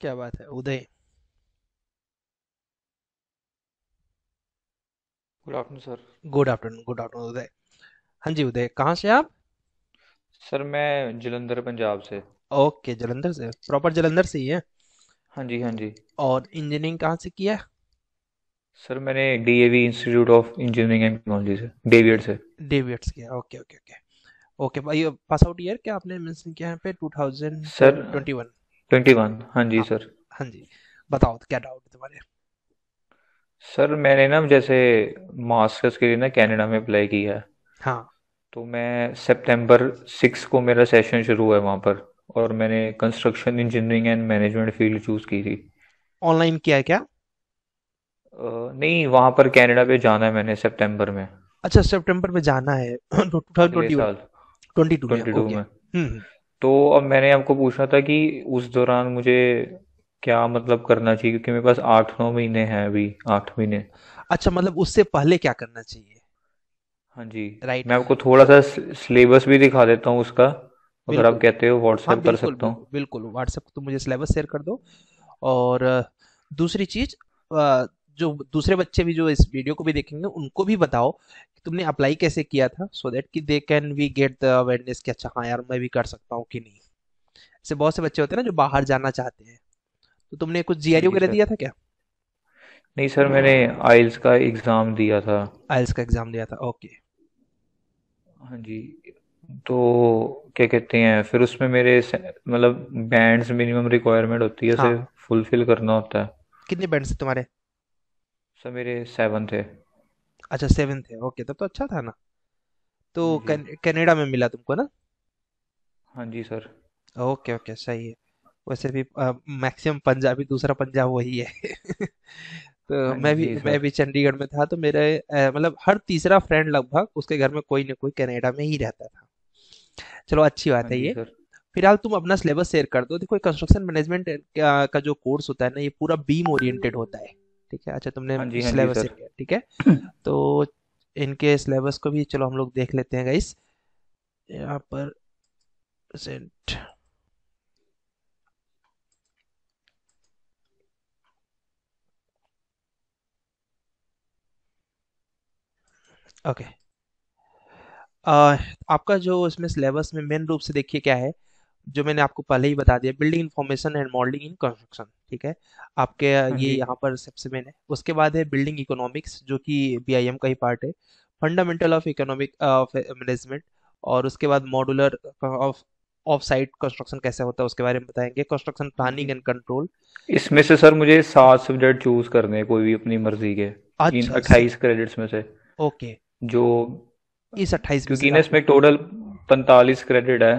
क्या बात है Uday good afternoon sir good afternoon good afternoon Uday हाँ जी उदय कहाँ से आप सर मैं जलंधर पंजाब से ओके जलंधर से प्रॉपर जलंधर से ही है हाँ जी हाँ जी और इंजीनियरिंग कहाँ से किया सर मैंने DAV institute of engineering and technology से डेवियड से डेवियड किया ओके ओके ओके ओके भाई पास आउट ईयर क्या आपने मेंशन किया है पे two thousand sir twenty one twenty one हाँ जी हाँ। सर हाँ जी बताओ क्या डाउट है तुम्हारे सर मैंने ना जैसे मास्टर्स के लिए ना कनाडा में अप्लाई किया है हाँ तो मैं सितंबर सिक्स को मेरा सेशन शुरू हुआ है वहाँ पर और मैंने construction engineering and management field choose की थी ऑनलाइन किया है क्या नहीं वहाँ पर कनाडा पे जाना है मैंने सितंबर में अच्छा सितंबर में जाना है 2021 तो साल 22 में, 22 में। हम्म, हम्म। तो अब मैंने आपको पूछा था कि उस दौरान मुझे क्या मतलब करना चाहिए क्योंकि मेरे पास आठ नौ महीने हैं अभी आठ महीने अच्छा मतलब उससे पहले क्या करना चाहिए हाँ जी राइट मैं आपको थोड़ा सा सिलेबस भी दिखा देता हूँ उसका अगर आप कहते हो व्हाट्सएप कर बिल्कुल, सकता हूँ बिल्कुल व्हाट्सएप तो मुझे सिलेबस शेयर कर दो और दूसरी चीज जो दूसरे बच्चे भी जो इस वीडियो को भी देखेंगे उनको भी बताओ कि तुमने अप्लाई कैसे किया था सो देट दैट कि they can we get the awareness कि अच्छा हाँ यार मैं भी कर सकता हूँ कि नहीं ऐसे बहुत से बच्चे होते हैं ना जो बाहर जाना चाहते हैं तो तुमने कुछ जी वगैरह दिया था क्या नहीं सर मैंने आइल्स का एग्ज़ाम दिया था आइल्स का एग्ज़ाम दिया था ओके हाँ जी तो क्या कहते हैं फिर उसमें मेरे मतलब बैंड्स मिनिमम रिक्वायरमेंट होती है हाँ। उसे फुलफिल करना होता है कितने बैंड्स थे तुम्हारे सर मेरे सेवन थे अच्छा सेवन थे ओके तब तो अच्छा था ना तो कनाडा में मिला तुमको ना हाँ जी सर ओके ओके सही है वैसे भी मैक्सिमम पंजाबी दूसरा पंजाब वही है तो हाँ मैं भी जी मैं भी चंडीगढ़ में था तो मेरे मतलब हर तीसरा फ्रेंड लगभग उसके घर में कोई ना कोई कनाडा में ही रहता था चलो अच्छी बात हाँ है जी ये सर फिलहाल तुम अपना सिलेबस शेयर कर दो देखो कंस्ट्रक्शन मैनेजमेंट का जो कोर्स होता है ना ये पूरा बीम ओरिएंटेड होता है ठीक है अच्छा तुमने हाँ जी, सिलेबस हाँ ठीक है तो इनके सिलेबस को भी चलो हम लोग देख लेते हैं गाइस यहाँ पर सेंट ओके okay. आपका जो इसमें सिलेबस में मेन रूप से देखिए क्या है जो मैंने आपको पहले ही बता दिया building information and modelling in construction ठीक है आपके हाँ ये यहाँ पर सबसे मेन है उसके बाद है बिल्डिंग इकोनॉमिक्स जो कि बीआईएम का ही पार्ट है fundamental of economic of management और उसके बाद modular of off site construction कैसे होता है उसके बारे में बताएंगे कंस्ट्रक्शन प्लानिंग एंड कंट्रोल इसमें से सर मुझे सात सब्जेक्ट चूज करने कोई भी अपनी मर्जी के अच्छा, अच्छा, अट्ठाईस क्रेडिट्स में से ओके जो इस अट्ठाईस क्योंकि इसमें टोटल पैंतालीस क्रेडिट है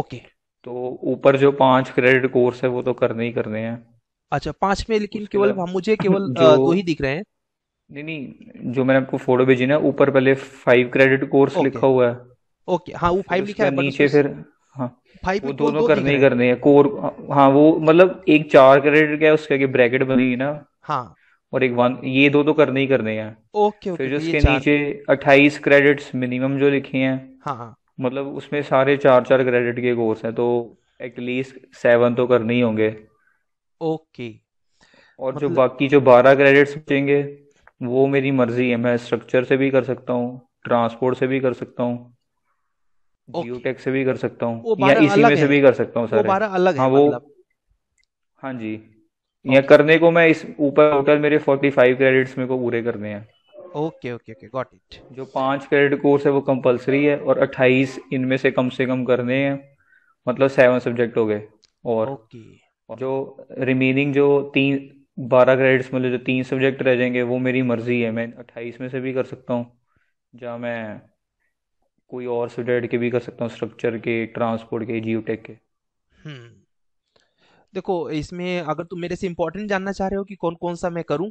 ओके तो ऊपर जो पांच क्रेडिट कोर्स है वो तो करने ही करने हैं अच्छा पांच में लेकिन केवल हाँ, मुझे केवल दो ही दिख रहे हैं नहीं नहीं जो मैंने आपको फोटो भेजी ना ऊपर पहले फाइव क्रेडिट कोर्स okay. लिखा हुआ है ओके हाँ वो फाइव लिखा है नीचे फिर हाँ वो दोनों दो दो करने ही करने हैं कोर हाँ वो मतलब एक चार क्रेडिट का है उसके आगे ब्रैकेट बनी है ना हाँ और एक वन ये दो तो करने ही करने हैं ओके ओके फिर जो तो उसके नीचे अट्ठाईस क्रेडिट्स मिनिमम जो लिखे हैं हाँ, हाँ। मतलब उसमें सारे चार चार क्रेडिट के कोर्स हैं तो एटलीस्ट सेवन तो करने ही होंगे ओके और मतलब... जो बाकी जो बारह क्रेडिट्स बचेंगे वो मेरी मर्जी है मैं स्ट्रक्चर से भी कर सकता हूँ ट्रांसपोर्ट से भी कर सकता हूँ जियोटेक से भी कर सकता हूँ या इसी में से भी कर सकता हूँ सर बारह अलग हाँ वो मतलब। हाँ जी या करने को मैं इस ऊपर टोटल मेरे फोर्टी फाइव क्रेडिट्स मेरे को पूरे करने हैं okay okay okay got it जो पांच क्रेडिट कोर्स है वो कंपलसरी है और अट्ठाईस इनमें से कम से कम करने हैं मतलब सेवन सब्जेक्ट हो गए और ओके okay. और जो रिमेनिंग जो तीन बारह क्रेडिट्स में जो तीन सब्जेक्ट रह जाएंगे वो मेरी मर्जी है मैं अट्ठाईस में से भी कर सकता हूँ जहाँ मैं कोई और सब्जेक्ट के भी कर सकता हूँ स्ट्रक्चर के ट्रांसपोर्ट के जियोटेक के हम्म। देखो इसमें अगर तुम मेरे से इम्पोर्टेंट जानना चाह रहे हो कि कौन कौन सा मैं करूँ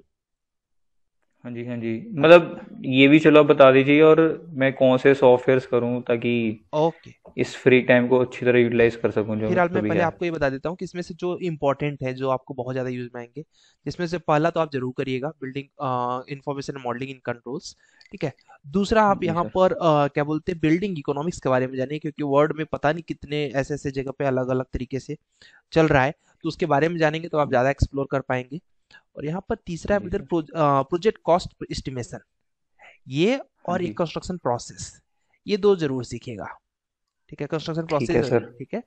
हाँ जी हाँ जी मतलब ये भी चलो आप बता दीजिए और मैं कौन से सॉफ्टवेयर करूँ ताकि ओके इस फ्री टाइम को अच्छी तरह यूटिलाइज कर सकूँ जो फिलहाल मैं पहले आपको ये बता देता हूँ कि इसमें से जो इम्पोर्टेंट है जो आपको बहुत ज़्यादा यूज में आएंगे जिसमें से पहला तो आप जरूर करिएगा building information modelling in controls ठीक है दूसरा आप यहाँ पर आ, क्या बोलते हैं बिल्डिंग इकोनॉमिक्स के बारे में जानिए क्योंकि वर्ल्ड में पता नहीं कितने ऐसे ऐसे जगह पे अलग अलग तरीके से चल रहा है तो उसके बारे में जानेंगे तो आप ज़्यादा एक्सप्लोर कर पाएंगे और यहाँ पर तीसरा है इधर प्रोजेक्ट कॉस्ट एस्टिमेशन ये और एक कंस्ट्रक्शन प्रोसेस ये दो जरूर सीखेगा ठीक है कंस्ट्रक्शन प्रोसेस ठीक है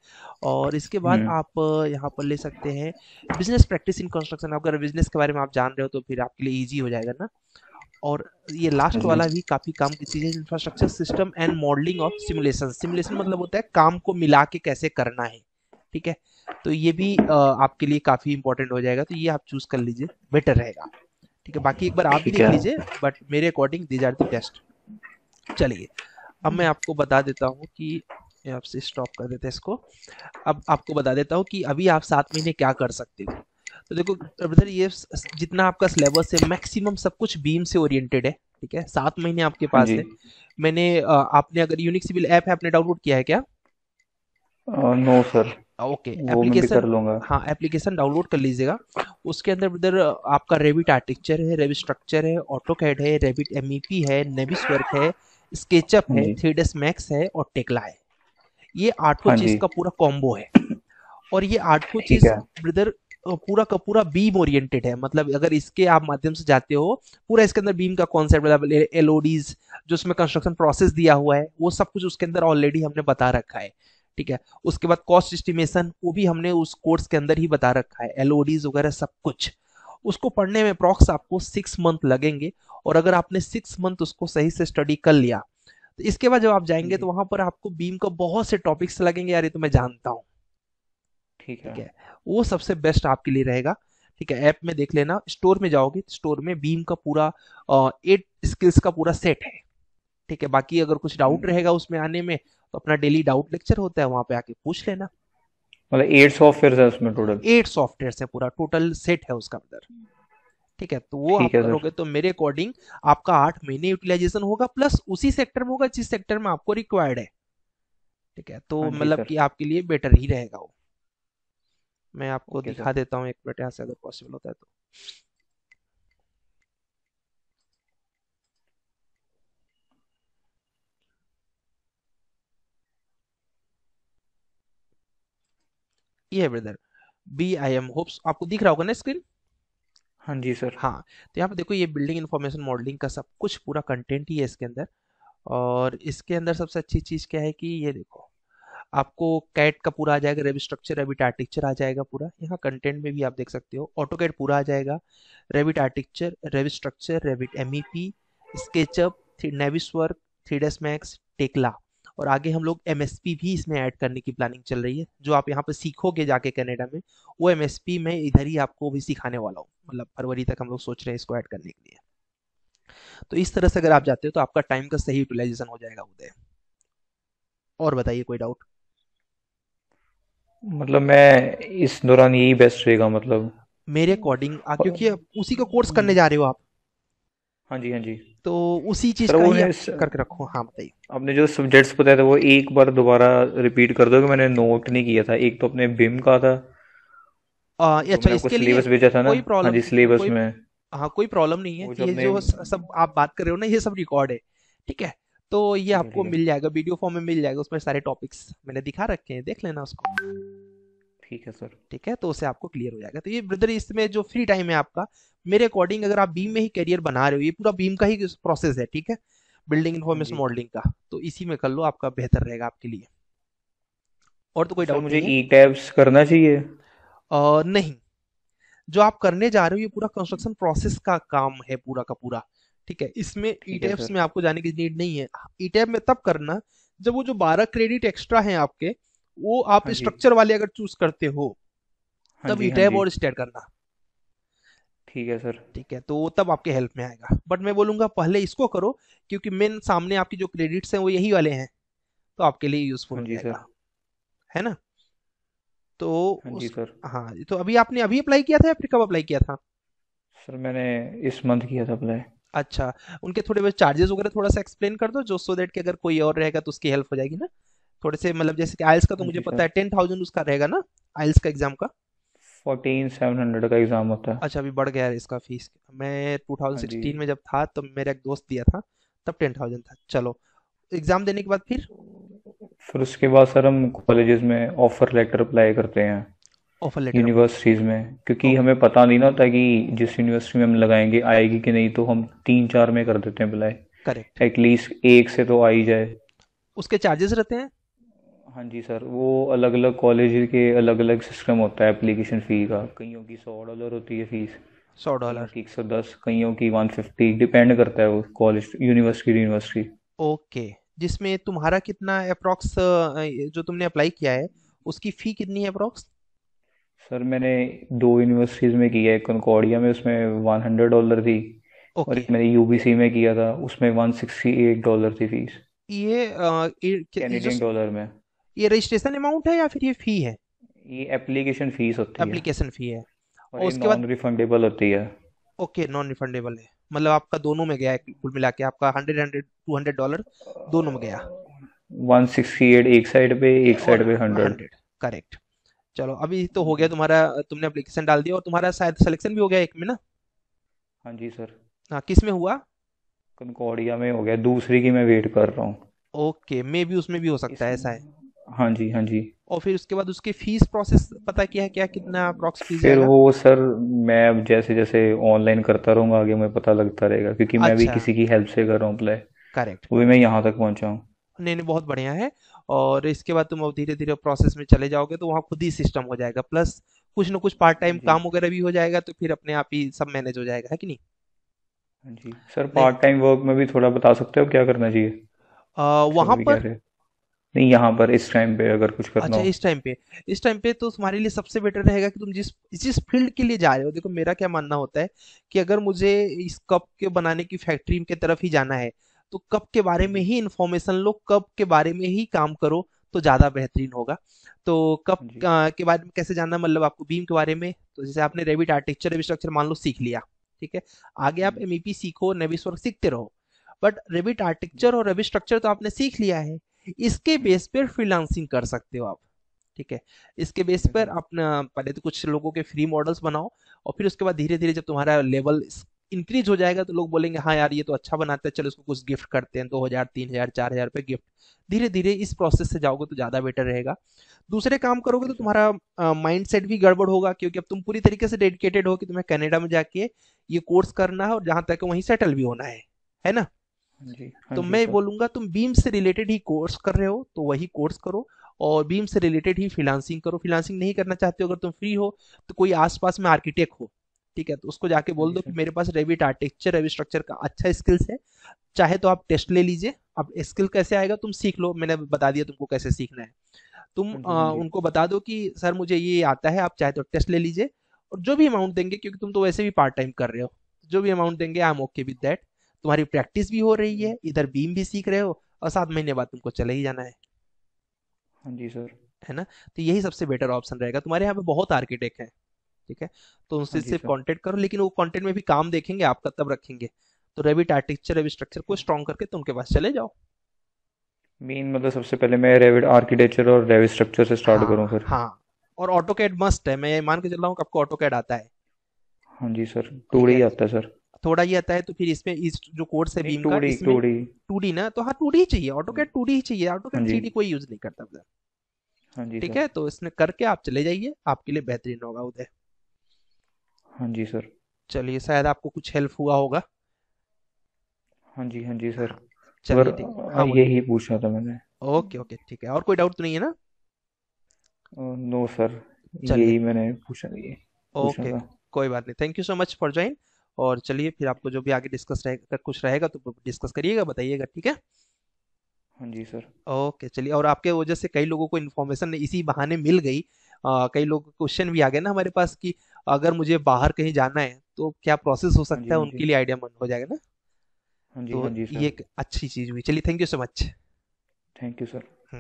और इसके बाद हम्म। आप यहाँ पर ले सकते हैं बिजनेस प्रैक्टिस इन कंस्ट्रक्शन अगर बिजनेस के बारे में आप जान रहे हो तो फिर आपके लिए इजी हो जाएगा ना और ये लास्ट वाला भी काफी काम की चीज है infrastructure system and modelling of simulation simulation मतलब होता है काम को मिला के कैसे करना है ठीक है तो ये भी आपके लिए काफी इंपॉर्टेंट हो जाएगा तो ये आप चूज कर लीजिए बेटर रहेगा ठीक है बाकी एक बार आप भी देख लीजिए बट मेरे according these are the best चलिए अब मैं आपको बता देता हूँ कि आपसे स्टॉप कर देते हैं इसको अब आपको बता देता हूँ कि अभी आप सात महीने क्या कर सकते हो तो देखो ब्रदर ये जितना आपका सिलेबस है मैक्सिमम सब कुछ बीम से ओरिएंटेड है ठीक है सात महीने आपके पास है मैंने आपने अगर यूनिक सिविल ऐप है आपने डाउनलोड किया है क्या नो uh, सर no, हाँ, ओके एप्लीकेशन हाँ एप्लीकेशन डाउनलोड कर लीजिएगा उसके अंदर ब्रदर आपका रेविट आर्टिक्चर है रेविट स्ट्रक्चर है ऑटो कैड है रेविट एम है नेविस वर्क है स्केचअप है थ्री मैक्स है और टेकला है ये आठों हाँ चीज का पूरा कॉम्बो है और ये आठ चीज ब्रदर पूरा का पूरा बीम ओरिएंटेड है मतलब अगर इसके आप माध्यम से जाते हो पूरा इसके अंदर बीम का कॉन्सेप्ट मतलब एलओडीज जो उसमें कंस्ट्रक्शन प्रोसेस दिया हुआ है वो सब कुछ उसके अंदर ऑलरेडी हमने बता रखा है ठीक है उसके बाद कॉस्ट एस्टिमेशन वो भी हमने उस कोर्स के अंदर ही बता रखा है एलओडीज वगैरह सब कुछ उसको पढ़ने में प्रॉक्स आपको सिक्स मंथ लगेंगे और अगर आपने सिक्स मंथ उसको सही से स्टडी कर लिया तो इसके बाद जब आप जाएंगे तो वहां पर आपको बीम का बहुत से टॉपिक्स लगेंगे यार ये तो मैं जानता हूँ ठीक है।, है वो सबसे बेस्ट आपके लिए रहेगा ठीक है ऐप में देख लेना स्टोर में जाओगे स्टोर तो में बीम का पूरा एट स्किल्स का पूरा सेट है ठीक है बाकी अगर कुछ डाउट हम्म। रहेगा उसमें आने में तो अपना डेली डाउट लेक्चर होता है वहां पे आके पूछ लेना मतलब एट सॉफ्टवेयर है उसमें टोटल एट सॉफ्टवेयर है पूरा टोटल सेट है उसका अंदर ठीक है तो वो आप करोगे तो मेरे अकॉर्डिंग आपका आठ महीने यूटिलाइजेशन होगा प्लस उसी सेक्टर में होगा जिस सेक्टर में आपको रिक्वायर्ड है ठीक है तो हाँ मतलब कि आपके लिए बेटर ही रहेगा वो मैं आपको दिखा देता हूँ एक मिनट यहाँ से अगर पॉसिबल होता है तो ये है brother B I M hopes आपको दिख रहा होगा ना स्क्रीन हाँ जी सर हाँ तो यहाँ पे देखो ये बिल्डिंग इन्फॉर्मेशन मॉडलिंग का सब कुछ पूरा कंटेंट ही है इसके अंदर और इसके अंदर सबसे अच्छी चीज़ क्या है कि ये देखो आपको कैट का पूरा आ जाएगा रेब स्ट्रक्चर रेबिट आर्टिक्चर आ जाएगा पूरा यहाँ कंटेंट में भी आप देख सकते हो ऑटो कैट पूरा आ जाएगा Revit architecture Revit structure Revit M E P SketchUp Navisworks three DS Max Tekla और आगे हम लोग एमएसपी भी इसमें ऐड करने की प्लानिंग चल रही है जो आप यहाँ पर सीखोगे जाके कनाडा में वो एमएसपी मैं इधर ही आपको भी सिखाने वाला हूँ मतलब फरवरी तक हम लोग सोच रहे हैं इसको ऐड करने के लिए तो इस तरह से अगर आप जाते हो तो आपका टाइम का सही यूटिलाइजेशन हो जाएगा उदय और बताइए कोई डाउट मतलब मैं इस दौरान यही बेस्ट रहेगा मतलब मेरे अकॉर्डिंग क्योंकि उसी का कोर्स हाँ। करने जा रहे हो आप हाँ जी हाँ जी तो उसी चीज सर का वो ही स... करके रखो हाँ बताइए आपने जो सब्जेक्ट्स बताए थे वो एक बार दोबारा रिपीट कर दो कि मैंने नोट नहीं किया था एक तो अपने बिम का था तो अच्छा तो आपको इसके लिए सिलेबस भेजा था ना कोई प्रॉब्लम हाँ जी नहीं है सिलेबस कोई में हाँ कोई प्रॉब्लम नहीं है वो जो ये जो सब आप बात कर रहे हो ना ये सब रिकॉर्ड है ठीक है तो ये ठीक हाँ है आपको ठीक हाँ है मिल जाएगा वीडियो फॉर्म में मिल जाएगा उसमें सारे टॉपिक्स मैंने दिखा रखे हैं देख लेना उसको ठीक है सर ठीक है तो उसे आपको क्लियर हो जाएगा तो ये ब्रदर इसमें जो फ्री टाइम है आपका मेरे अकॉर्डिंग अगर आप बीम में ही करियर बना रहे हो ये पूरा बीम का ही प्रोसेस है ठीक है बिल्डिंग इन्फॉर्मेशन मॉडलिंग का तो इसी में कर लो आपका बेहतर रहेगा आपके लिए और तो कोई डाउट मुझे ई टैब्स करना चाहिए आ, नहीं जो आप करने जा रहे हो ये पूरा कंस्ट्रक्शन प्रोसेस का काम है पूरा का पूरा ठीक है इसमें ई टैब्स में आपको जाने की नीड नहीं है ई टैब में तब करना जब वो जो बारह क्रेडिट एक्स्ट्रा है आपके वो आप हाँ स्ट्रक्चर वाले अगर चूज करते हो हाँ तब इटैब हाँ और स्टेट करना ठीक है सर ठीक है तो तब आपके हेल्प में आएगा बट मैं बोलूंगा पहले इसको करो क्योंकि मेन सामने आपकी जो क्रेडिट्स हैं वो यही वाले हैं तो आपके लिए यूजफुल हो जाएगा है ना तो हाँ जी सर हाँ तो अभी आपने अभी अप्लाई किया था या फिर कब अप्लाई किया था सर मैंने इस मंथ किया था अप्लाई अच्छा उनके थोड़े बहुत चार्जेस वगैरह थोड़ा सा एक्सप्लेन कर दो जो सो देट कि अगर कोई और रहेगा तो उसकी हेल्प हो जाएगी ना थोड़े से मतलब जैसे कि आयल्स का तो मुझे पता है टेन थाउजेंड उसका रहेगा ना आयल्स का एग्जाम का फोर्टीन सेवन हंड्रेड का एग्जाम होता है अच्छा अभी बढ़ गया है इसका फीस मैं टू थाउजेंड सिक्सटीन में जब था तो मेरा एक दोस्त दिया था तब टेन थाउजेंड था चलो एग्जाम देने के बाद फिर फिर उसके बाद सर हम कॉलेजेस में ऑफर लेटर अप्लाई करते हैं ऑफर लेटर यूनिवर्सिटीज में क्योंकि हमें पता नहीं ना होता कि जिस यूनिवर्सिटी में हम लगाएंगे आएगी कि नहीं तो हम तीन चार में कर देते हैं अप्लाई करेक्ट एटलीस्ट एक से तो आ ही जाए उसके चार्जेस रहते हैं हाँ जी सर वो अलग अलग कॉलेज के अलग अलग सिस्टम होता है एप्लीकेशन फ़ी का कईयों की सौ डॉलर होती है फ़ीस सौ डॉलर एक सौ दस कईयों की वन फिफ्टी डिपेंड करता है वो कॉलेज यूनिवर्सिटी यूनिवर्सिटी ओके जिसमें तुम्हारा कितना अप्रोक्स जो तुमने अप्लाई किया है उसकी फ़ी कितनी है अप्रोक्स सर मैंने दो यूनिवर्सिटीज़ में किया है कनकोडिया में उसमें वन हंड्रेड डॉलर थी okay. और एक मैंने यूबीसी में किया था उसमें वन सिक्सटी एट डॉलर थी फीस ये कैनेडियन डॉलर में ये रजिस्ट्रेशन अमाउंट है या फिर ये फी है ये एप्लीकेशन फीस होती है एप्लीकेशन फी है और, और उसके बाद रिफंडेबल होती है ओके नॉन रिफंडेबल है मतलब आपका दोनों में गया कुल मिला के आपका hundred hundred two hundred dollar दोनों में गया वन सिक्सटी एट एक साइड पे एक साइड पे हंड्रेड करेक्ट चलो अभी तो हो गया तुम्हारा तुमने एप्लीकेशन डाल दिया और तुम्हारा शायद सिलेक्शन भी हो गया एक में ना हाँ जी सर हाँ किस में हुआ कनकोडिया में हो गया दूसरी की मैं वेट कर रहा हूँ ओके मे भी उसमें भी हो सकता है ऐसा है हाँ जी हाँ जी और फिर उसके बाद उसके फीस प्रोसेस पता किया है क्या कितना अप्रॉक्स फीस फिर वो सर मैं अब जैसे जैसे ऑनलाइन करता रहूंगा आगे मुझे पता लगता रहेगा क्योंकि मैं भी अच्छा। किसी की हेल्प से कर रहा हूँ अप्लाई करेक्ट वो भी मैं यहाँ तक पहुंचा हूँ नहीं नहीं बहुत बढ़िया है और इसके बाद तुम अब धीरे धीरे प्रोसेस में चले जाओगे तो वहाँ खुद ही सिस्टम हो जाएगा प्लस कुछ ना कुछ पार्ट टाइम काम वगैरह भी हो जाएगा तो फिर अपने आप ही सब मैनेज हो जाएगा है कि नहीं हाँ जी सर पार्ट टाइम वर्क में भी थोड़ा बता सकते हो क्या करना चाहिए आ, वहाँ पर नहीं यहाँ पर इस टाइम पे अगर कुछ करना अच्छा इस टाइम पे इस टाइम पे तो तुम्हारे लिए सबसे बेटर रहेगा कि तुम जिस जिस फील्ड के लिए जा रहे हो देखो मेरा क्या मानना होता है कि अगर मुझे इस कप के बनाने की फैक्ट्री के तरफ ही जाना है तो कप के बारे में ही इंफॉर्मेशन लो कप के बारे में ही काम करो तो ज़्यादा बेहतरीन होगा तो कप के बारे में कैसे जानना मतलब आपको बीम के बारे में तो जैसे आपने रेबिट आर्किटेक्चर स्ट्रक्चर मान लो सीख लिया ठीक है आगे आप एम e सीखो नेविस वर्क सीखते रहो बट रेबिट आर्टिक्चर और रेबिट स्ट्रक्चर तो आपने सीख लिया है इसके बेस पर फ्रीलांसिंग कर सकते हो आप ठीक है इसके बेस पर हम्म। अपना पहले तो कुछ लोगों के फ्री मॉडल्स बनाओ और फिर उसके बाद धीरे धीरे जब तुम्हारा लेवल इंक्रीज हो जाएगा तो लोग बोलेंगे हाँ यार ये तो अच्छा बनाते हैं चलो इसको कुछ गिफ्ट करते हैं दो हजार तीन हजार चार हजार रुपये गिफ्ट धीरे धीरे इस प्रोसेस से जाओगे तो ज़्यादा बेटर रहेगा दूसरे काम करोगे तो तुम्हारा माइंड सेट भी गड़बड़ होगा क्योंकि अब तुम पूरी तरीके से डेडिकेटेड हो कि तुम्हें कनाडा में जाके ये कोर्स करना है और जहाँ तक वहीं सेटल भी होना है है ना जी, हाँ तो मैं बोलूंगा तुम बीम से रिलेटेड ही कोर्स कर रहे हो तो वही कोर्स करो और बीम से रिलेटेड ही फिलानसिंग करो फिलानसिंग नहीं करना चाहते हो अगर तुम फ्री हो तो कोई आसपास में आर्किटेक्ट हो ठीक है तो उसको जाके बोल दो कि मेरे पास रेविट आर्किटेक्चर रेविट स्ट्रक्चर का अच्छा स्किल्स है चाहे तो आप टेस्ट ले लीजिए अब स्किल कैसे आएगा तुम सीख लो मैंने बता दिया तुमको कैसे सीखना है तुम आ, हाँ हाँ उनको बता दो कि सर मुझे ये आता है आप चाहे तो टेस्ट ले लीजिए और जो भी अमाउंट देंगे क्योंकि तुम तो वैसे भी पार्ट टाइम कर रहे हो जो भी अमाउंट देंगे I am okay with that तुम्हारी प्रैक्टिस भी हो रही है इधर बीम भी सीख रहे हो और सात महीने बाद तुमको चले ही जाना है हाँ जी सर है ना तो यही सबसे बेटर ऑप्शन रहेगा तुम्हारे यहाँ पे बहुत आर्किटेक्ट है ठीक है तो उनसे हाँ सिर्फ कॉन्टेक्ट करो लेकिन वो कांटेक्ट में भी काम देखेंगे आपका तब रखेंगे तो रेविट आर्किटेक्चर रेविट स्ट्रक्चर को स्ट्रॉन्ग करके तुम उनके पास चले जाओ मेन मतलब सबसे पहले मैं रेविट आर्किटेक्चर और रेविट स्ट्रक्चर से स्टार्ट हाँ, करूं फिर हाँ और ऑटो कैड मस्ट है मैं मान के चल रहा हूँ आपको ऑटो कैड आता है हाँ जी सर टू डी आता है सर थोड़ा ही आता है तो फिर इसमें इस जो कोर्स है बीम का टू डी ना तो हाँ टू डी चाहिए ऑटो कैट टू डी ही चाहिए ऑटो कैट थ्री डी कोई यूज नहीं करता हाँ सर ठीक है तो इसमें करके आप चले जाइए आपके लिए बेहतरीन होगा उदय हाँ जी सर चलिए शायद आपको कुछ हेल्प हुआ होगा हाँ जी हाँ जी सर चलिए ठीक हाँ यही पूछना था मैंने ओके ओके ठीक है और कोई डाउट तो नहीं है ना नो सर यही मैंने पूछा ये ओके कोई बात नहीं thank you so much for join और चलिए फिर आपको जो भी आगे डिस्कस रहेगा कुछ रहेगा तो डिस्कस करिएगा बताइएगा ठीक है हाँ जी सर ओके चलिए और आपके वजह से कई लोगों को इन्फॉर्मेशन इसी बहाने मिल गई आ, कई लोग क्वेश्चन भी आ गए ना हमारे पास कि अगर मुझे बाहर कहीं जाना है तो क्या प्रोसेस हो हाँ सकता है हाँ उनके लिए आइडिया मंद हो जाएगा ना हाँ जी तो हाँ जी ये एक अच्छी चीज हुई चलिए thank you so much thank you sir